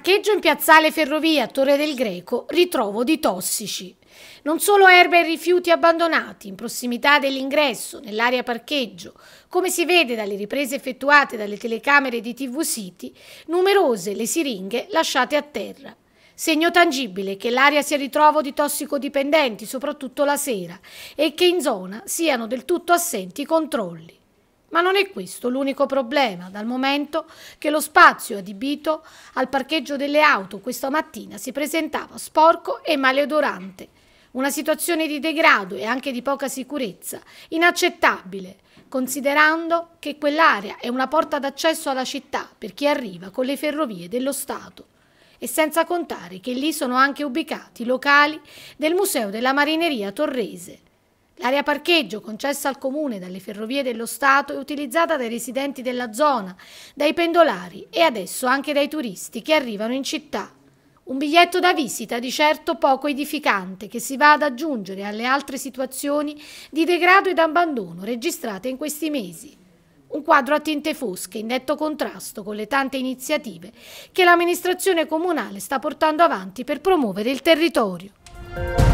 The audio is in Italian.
parcheggio in piazzale Ferrovia, Torre del Greco, ritrovo di tossici. Non solo erbe e rifiuti abbandonati in prossimità dell'ingresso, nell'area parcheggio, come si vede dalle riprese effettuate dalle telecamere di TV City, numerose le siringhe lasciate a terra. Segno tangibile che l'area sia ritrovo di tossicodipendenti, soprattutto la sera, e che in zona siano del tutto assenti i controlli. Ma non è questo l'unico problema, dal momento che lo spazio adibito al parcheggio delle auto questa mattina si presentava sporco e maleodorante. Una situazione di degrado e anche di poca sicurezza, inaccettabile, considerando che quell'area è una porta d'accesso alla città per chi arriva con le ferrovie dello Stato. E senza contare che lì sono anche ubicati i locali del Museo della Marineria Torrese, L'area parcheggio concessa al comune dalle ferrovie dello Stato è utilizzata dai residenti della zona, dai pendolari e adesso anche dai turisti che arrivano in città. Un biglietto da visita di certo poco edificante che si va ad aggiungere alle altre situazioni di degrado ed abbandono registrate in questi mesi. Un quadro a tinte fosche in netto contrasto con le tante iniziative che l'amministrazione comunale sta portando avanti per promuovere il territorio.